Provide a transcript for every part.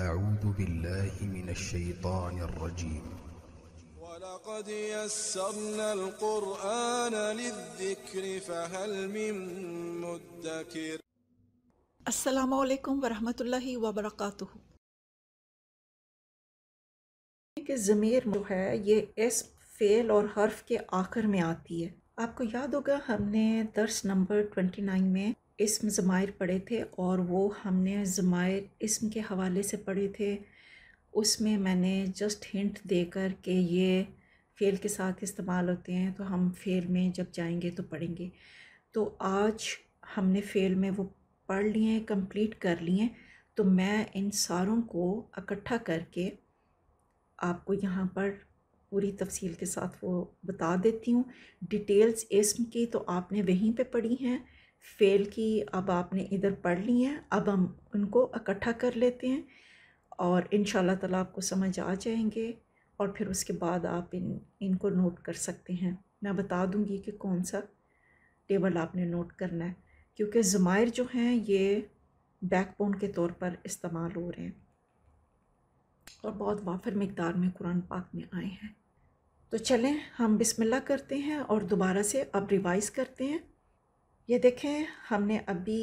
أعوذ بالله من الشيطان الرجيم ولقد يسرنا القرآن للذكر فهل من مدكر السلام عليكم ورحمة الله وبركاته कि ज़मीर जो है ये इस फेल और हर्फ के आखिर में आती है आपको याद होगा हमने दर्स नंबर 29 में इसम ज़मायर पढ़े थे और वो हमने ज़मायर इसम के हवाले से पढ़े थे उसमें मैंने जस्ट हिंट देकर के ये फ़ेल के साथ इस्तेमाल होते हैं तो हम फ़ेल में जब जाएंगे तो पढ़ेंगे तो आज हमने फ़ेल में वो पढ़ लिए कंप्लीट कर लिए तो मैं इन सारों को इकट्ठा करके आपको यहाँ पर पूरी तफसील के साथ वो बता देती हूँ डिटेल्स इसम की तो आपने वहीं पे पढ़ी हैं फ़ेल की अब आपने इधर पढ़ ली हैं अब हम उनको इकट्ठा कर लेते हैं और इन ताला आपको समझ आ जाएंगे और फिर उसके बाद आप इन इनको नोट कर सकते हैं मैं बता दूंगी कि कौन सा टेबल आपने नोट करना है क्योंकि ज़मायर जो हैं ये बैकबोन के तौर पर इस्तेमाल हो रहे हैं और बहुत वाफर मकदार में कुरान पाक में आए हैं तो चलें हम बिस्मिल्लाह करते हैं और दोबारा से अब रिवाइज़ करते हैं ये देखें हमने अभी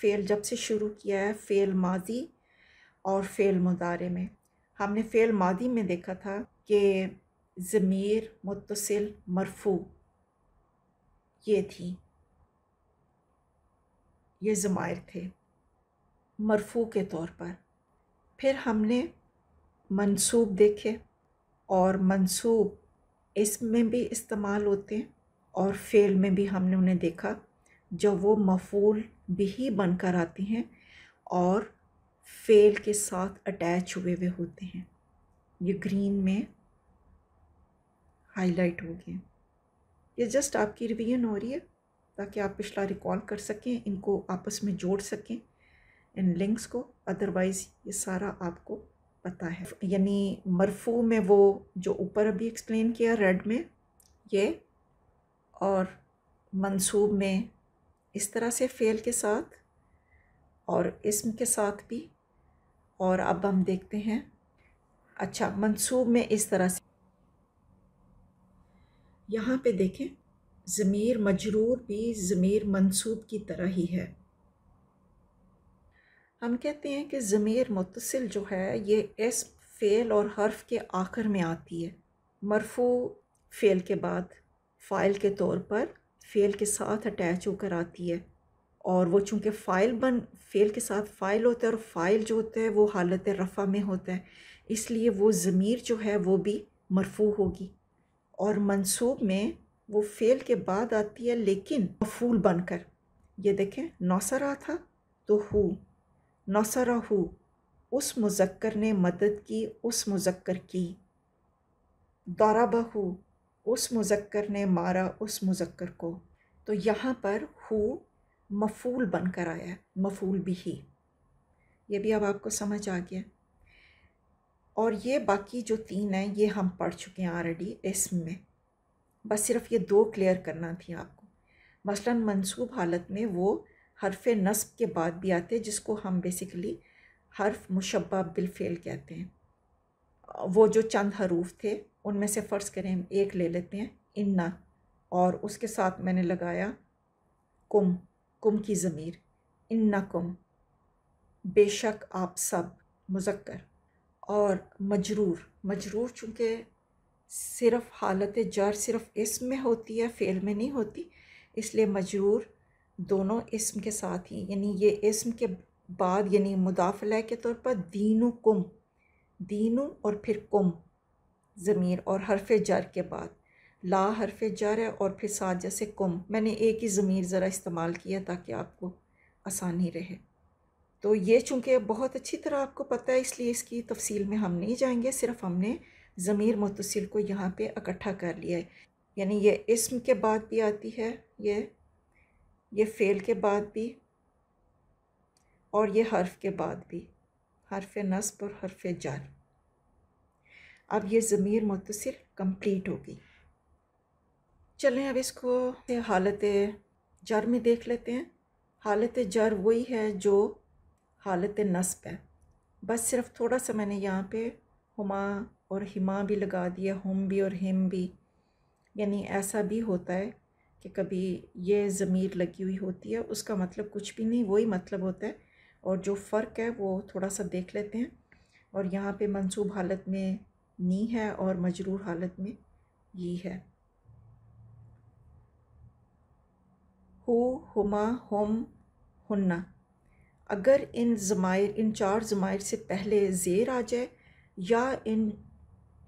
फ़ेल जब से शुरू किया है फ़ेल माजी और फ़ेल मुदारे में हमने फ़ेल मादी में देखा था कि ज़मीर मुतसिल मरफू ये थी ये ज़मायर थे मरफू के तौर पर फिर हमने मंसूब देखे और मंसूब इसमें भी इस्तेमाल होते हैं और फ़ेल में भी हमने उन्हें देखा जब वो मफूल भी बनकर आते हैं और फेल के साथ अटैच हुए हुए होते हैं ये ग्रीन में हाईलाइट हो गए ये जस्ट आपकी रिवीजन हो रही है ताकि आप पिछला रिकॉल कर सकें इनको आपस में जोड़ सकें इन लिंक्स को अदरवाइज़ ये सारा आपको पता है यानी मरफू में वो जो ऊपर अभी एक्सप्लेन किया रेड में ये और मंसूब में इस तरह से फ़ेल के साथ और इसम के साथ भी और अब हम देखते हैं अच्छा मंसूब में इस तरह से यहाँ पे देखें ज़मीर मजरूर भी ज़मीर मंसूब की तरह ही है हम कहते हैं कि ज़मीर मुतसिल जो है ये इस फ़ेल और हर्फ के आखिर में आती है मरफू फ़ेल के बाद फ़ाइल के तौर पर फ़ेल के साथ अटैच होकर आती है और वो चूँकि फ़ाइल बन फ़ेल के साथ फ़ाइल होता है और फ़ाइल जो होता है वो हालत रफ़ा में होता है इसलिए वो ज़मीर जो है वो भी मरफू होगी और मंसूब में वो फ़ेल के बाद आती है लेकिन मफूल बनकर ये देखें नौसरा था तो हु नौसरा हु उस मुजक्कर ने मदद की उस मुजक्कर की बहू उस मुजक्कर ने मारा उस मुजक्कर को तो यहाँ पर हु मफूल बनकर आया है मफूल भी ही ये भी अब आपको समझ आ गया और ये बाकी जो तीन हैं ये हम पढ़ चुके हैं ऑलरेडी में बस सिर्फ ये दो क्लियर करना थी आपको मसलन मंसूब हालत में वो हरफ नस्ब के बाद भी आते हैं जिसको हम बेसिकली हर्फ मुशबा बिलफेल कहते हैं वो जो चंद हरूफ थे उनमें से फ़र्ज़ करें हम एक ले लेते हैं इन्ना और उसके साथ मैंने लगाया कुम कुम की ज़मीर इन्ना कुम बेशक आप सब मुजक्र और मजरूर मजरूर चूँकि सिर्फ हालत जर सिर्फ इसम में होती है फ़ेल में नहीं होती इसलिए मजरूर दोनों इसम के साथ ही यानी ये इसम के बाद यानी मुदाफला के तौर पर दीनु कुम दीनु और फिर कुम ज़मीर और हरफ जर के बाद ला हरफ जर है और फिर साथ जैसे कुम मैंने एक ही ज़मीर ज़रा इस्तेमाल किया ताकि आपको आसानी रहे तो ये चूँकि बहुत अच्छी तरह आपको पता है इसलिए इसकी तफसील में हम नहीं जाएंगे सिर्फ हमने ज़मीर मुतसिल को यहाँ पे इकट्ठा कर लिया है यानी ये इसम के बाद भी आती है ये ये फ़ेल के बाद भी और ये हर्फ के बाद भी हर्फ नस्ब और हर्फ जर अब ये ज़मीर मुतसर कंप्लीट होगी चलें अब इसको हालत जर में देख लेते हैं हालत जर वही है जो हालत नस्ब है बस सिर्फ थोड़ा सा मैंने यहाँ पे हुमा और हिमा भी लगा दिया हम भी और हिम भी यानी ऐसा भी होता है कि कभी ये ज़मीर लगी हुई होती है उसका मतलब कुछ भी नहीं वही मतलब होता है और जो फ़र्क है वो थोड़ा सा देख लेते हैं और यहाँ पे मंसूब हालत में नी है और मजरूर हालत में ये है हो हुमा हम हुन्ना अगर इन ज़मायर इन चार ज़मायर से पहले ज़ेर आ जाए या इन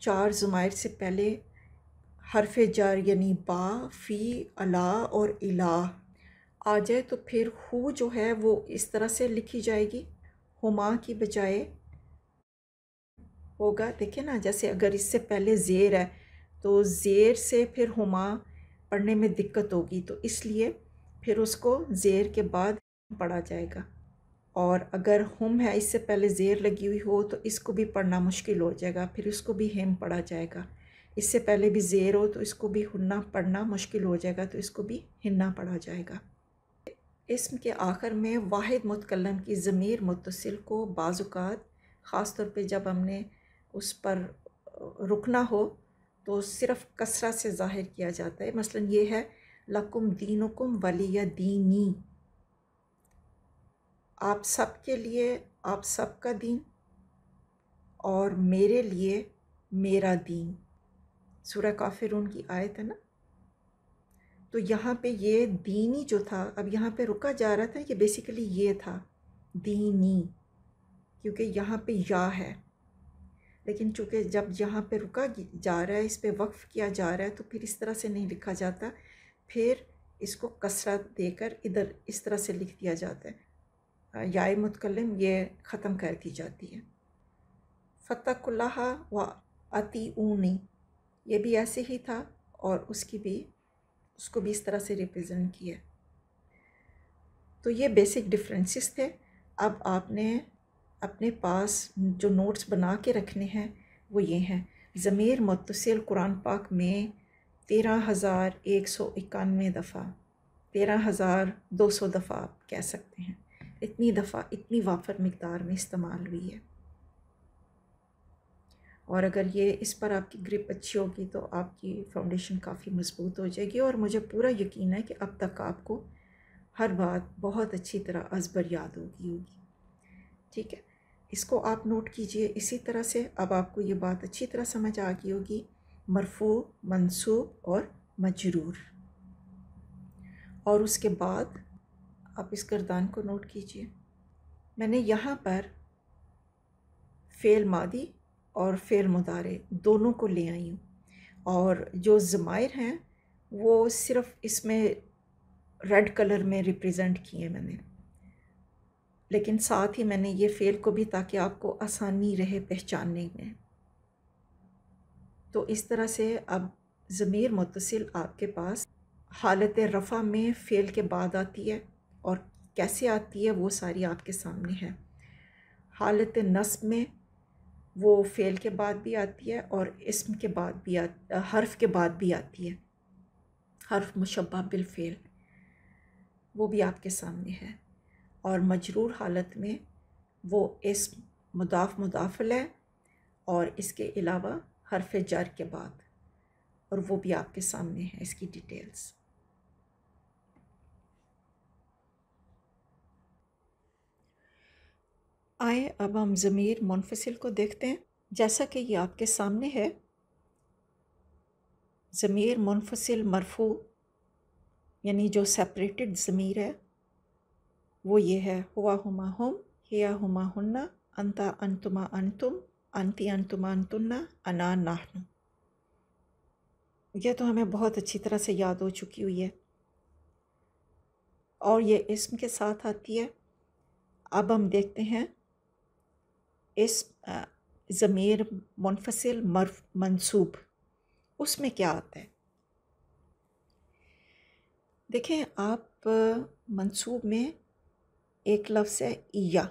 चार ज़मायर से पहले हरफ जार यानी बा फ़ी अला और इला आ जाए तो फिर हु जो है वो इस तरह से लिखी जाएगी हुमा की बजाय होगा देखिए ना जैसे अगर इससे पहले ज़ेर है तो ज़ेर से फिर हुमा पढ़ने में दिक्कत होगी तो इसलिए फिर उसको ज़ेर के बाद पढ़ा जाएगा और अगर हम है इससे पहले ज़ेर लगी हुई हो तो इसको भी पढ़ना मुश्किल हो जाएगा फिर इसको भी हेम पढ़ा जाएगा इससे पहले भी ज़ेर हो तो इसको भी हन्ना पढ़ना मुश्किल हो जाएगा तो इसको भी हिन्ना पढ़ा जाएगा इसम के आखिर में वाहिद मुतकलम की ज़मीर मुतसिल को बाज़ात ख़ास तौर पर जब हमने उस पर रुकना हो तो सिर्फ कसरा से ज़ाहिर किया जाता है मसलन ये है लकुम दीनुकुम वली दीनी आप सब के लिए आप सब का दीन और मेरे लिए मेरा दीन सूर काफिरून की आयत है ना तो यहाँ पे ये दीनी जो था अब यहाँ पे रुका जा रहा था ये बेसिकली ये था दीनी क्योंकि यहाँ पे या है लेकिन चूँकि जब यहाँ पे रुका जा रहा है इस पर वक्फ़ किया जा रहा है तो फिर इस तरह से नहीं लिखा जाता फिर इसको कसरा देकर इधर इस तरह से लिख दिया जाता है याय मुतकलम ये ख़त्म कर दी जाती है फतः व अति ऊनी ये भी ऐसे ही था और उसकी भी उसको भी इस तरह से रिप्रेजेंट किया तो ये बेसिक डिफरेंसेस थे अब आपने अपने पास जो नोट्स बना के रखने हैं वो ये हैं ज़मीर मुतसिल कुरान पाक में तेरह हज़ार एक सौ इक्यानवे दफ़ा तेरह हज़ार दो सौ दफ़ा आप कह सकते हैं इतनी दफ़ा इतनी वाफर मकदार में इस्तेमाल हुई है और अगर ये इस पर आपकी ग्रिप अच्छी होगी तो आपकी फाउंडेशन काफ़ी मज़बूत हो जाएगी और मुझे पूरा यकीन है कि अब तक आपको हर बात बहुत अच्छी तरह अजबर याद होगी होगी ठीक है इसको आप नोट कीजिए इसी तरह से अब आपको ये बात अच्छी तरह समझ आ गई होगी मरफू मनसूब और मजरूर और उसके बाद आप इस गर्दान को नोट कीजिए मैंने यहाँ पर फ़ेल मादी और फ़ेल मुदारे दोनों को ले आई हूँ और जो ज़मायर हैं वो सिर्फ़ इसमें रेड कलर में रिप्रेजेंट किए मैंने लेकिन साथ ही मैंने ये फ़ेल को भी ताकि आपको आसानी रहे पहचानने में तो इस तरह से अब ज़मीर मुतसिल आपके पास हालत रफ़ा में फ़ेल के बाद आती है और कैसे आती है वो सारी आपके सामने है हालत नस्ब में वो फ़ेल के बाद भी आती है और इसम के बाद भी आ हर्फ के बाद भी आती है हर्फ मुशबा फ़ेल वो भी आपके सामने है और मजरूर हालत में वो इस मुदाफ मुदाफल है और इसके अलावा हरफ जर के बाद और वो भी आपके सामने है इसकी डिटेल्स आए अब हम ज़मीर मुनफसिल को देखते हैं जैसा कि ये आपके सामने है ज़मीर मुनफसिल मरफू यानी जो सेपरेटेड ज़मीर है वो ये है हुआ हुमा हम हिया हुमा हन्ना अंता अंतुमा अंतुम अंति अंतुमा अंतुन्ना अना नाहनु यह तो हमें बहुत अच्छी तरह से याद हो चुकी हुई है और ये इसम के साथ आती है अब हम देखते हैं इस ज़मीर मुनफसिल मर्फ मंसूब उसमें क्या आता है देखें आप मंसूब में एक लफ्ज़ है ईया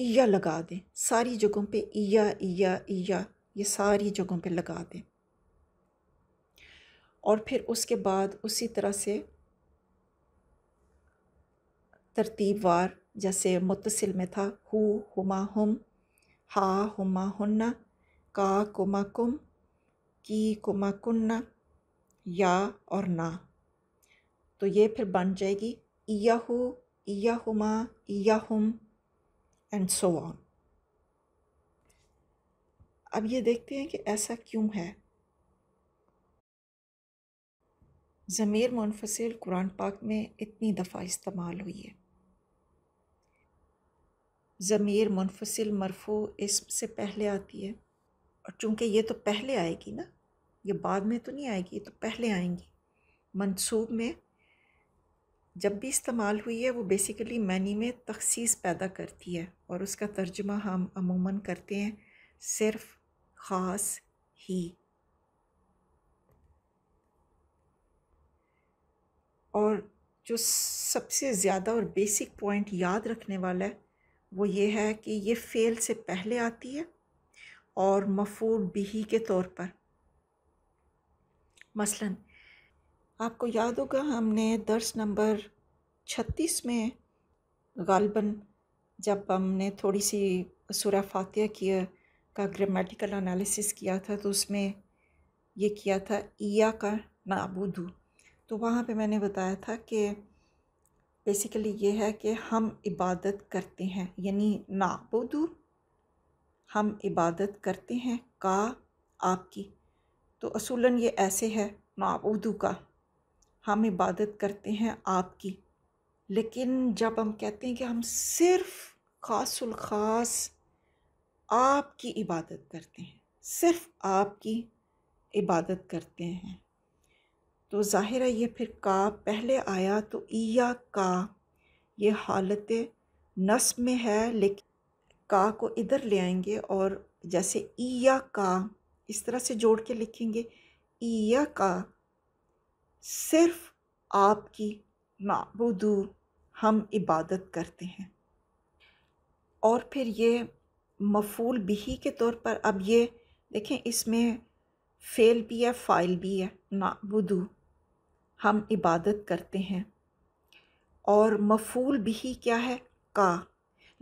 ईया लगा दें सारी जगहों पे ईया ईया ईया ये सारी जगहों पे लगा दें और फिर उसके बाद उसी तरह से तरतीबवार जैसे मुतसिल में था हु हुमा हम हा हुमा हन्ना का कुमा कुम की कुमा कुन्ना या और ना तो ये फिर बन जाएगी ईया हु Iyahuma, Iyahum, and so on. अब ये देखते हैं कि ऐसा क्यों है ज़मीर मुनफसिल कुरान पाक में इतनी दफ़ा इस्तेमाल हुई है ज़मीर मुनफसिल मरफो इसम से पहले आती है और चूँकि ये तो पहले आएगी ना ये बाद में तो नहीं आएगी ये तो पहले आएंगी मंसूब में जब भी इस्तेमाल हुई है वो बेसिकली मैनी में तखसीस पैदा करती है और उसका तर्जमा हम अमूमन करते हैं सिर्फ ख़ास ही और जो सबसे ज़्यादा और बेसिक पॉइंट याद रखने वाला है वो ये है कि ये फ़ेल से पहले आती है और मफूल बिही के तौर पर मसलन आपको याद होगा हमने दर्स नंबर छत्तीस में गालबन जब हमने थोड़ी सी सूर्य फातिया की का ग्रामेटिकल एनालिसिस किया था तो उसमें ये किया था ईया का नाबूदू तो वहाँ पे मैंने बताया था कि बेसिकली ये है कि हम इबादत करते हैं यानी नाबूदू हम इबादत करते हैं का आपकी तो असूलन ये ऐसे है नाबूदू का हम इबादत करते हैं आपकी लेकिन जब हम कहते हैं कि हम सिर्फ खास ख़ास आपकी इबादत करते हैं सिर्फ आपकी इबादत करते हैं तो ज़ाहिर है ये फिर का पहले आया तो ईया का ये हालत नस में है लेकिन का को इधर ले आएंगे और जैसे ईया का इस तरह से जोड़ के लिखेंगे ईया का सिर्फ आपकी मबूदू हम इबादत करते हैं और फिर ये मफूल बिही के तौर पर अब ये देखें इसमें फ़ेल भी है फ़ाइल भी है मबूदू हम इबादत करते हैं और मफूल बिही क्या है का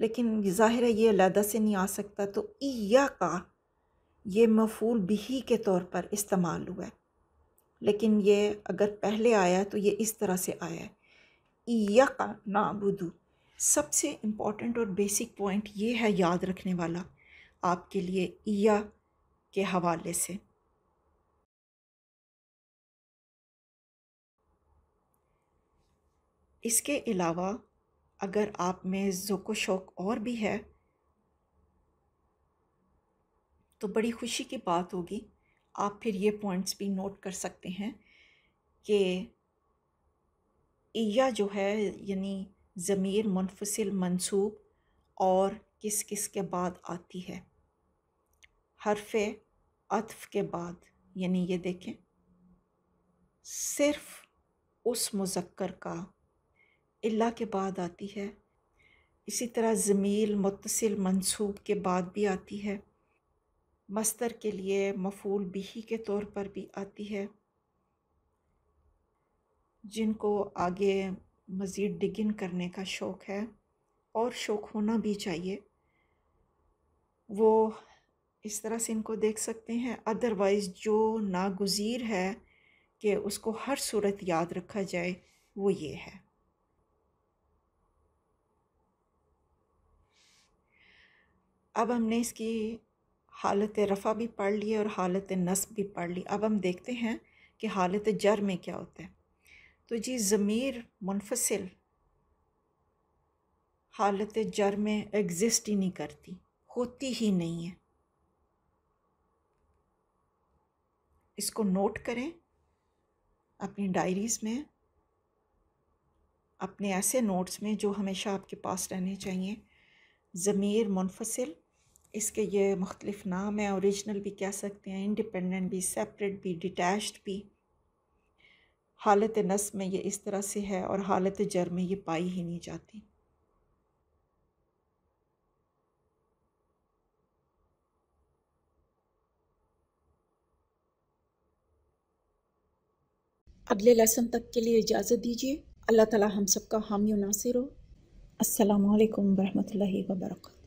लेकिन ज़ाहिर है ये अलहदा से नहीं आ सकता तो या का ये मफूल बिही के तौर पर इस्तेमाल हुआ है लेकिन ये अगर पहले आया तो ये इस तरह से आया है ईयका नाबुदू सबसे इम्पॉर्टेंट और बेसिक पॉइंट ये है याद रखने वाला आपके लिए ईया के हवाले से इसके अलावा अगर आप में ज़ोको शौक और भी है तो बड़ी खुशी की बात होगी आप फिर ये पॉइंट्स भी नोट कर सकते हैं कि ईया जो है यानी ज़मीर मुनफसिल मंसूब और किस किस के बाद आती है हरफ अतफ के बाद यानी ये देखें सिर्फ उस मुजक्कर का इल्ला के बाद आती है इसी तरह ज़मील मुतसिल मंसूब के बाद भी आती है मस्तर के लिए मफूल बिही के तौर पर भी आती है जिनको आगे मज़ीद डिगिन करने का शौक़ है और शौक़ होना भी चाहिए वो इस तरह से इनको देख सकते हैं अदरवाइज़ जो नागुज़ीर है कि उसको हर सूरत याद रखा जाए वो ये है अब हमने इसकी हालत रफ़ा भी पढ़ ली और हालत नस्ब भी पढ़ ली अब हम देखते हैं कि हालत जर में क्या होता है तो जी ज़मीर मुनफसिल हालत जर में एग्ज़िस्ट ही नहीं करती होती ही नहीं है इसको नोट करें अपनी डायरीज़ में अपने ऐसे नोट्स में जो हमेशा आपके पास रहने चाहिए ज़मीर मुनफसिल इसके ये मुख्तलिफ नाम हैं औरिजिनल भी कह सकते हैं इंडिपेंडेंट भी सेपरेट भी डिटैच भी हालत नस में ये इस तरह से है और हालत जर में ये पाई ही नहीं जाती अगले लेसन तक के लिए इजाज़त दीजिए अल्लाह ताला हम सबका हामी नासिर हो असलकम वरहमल वर्का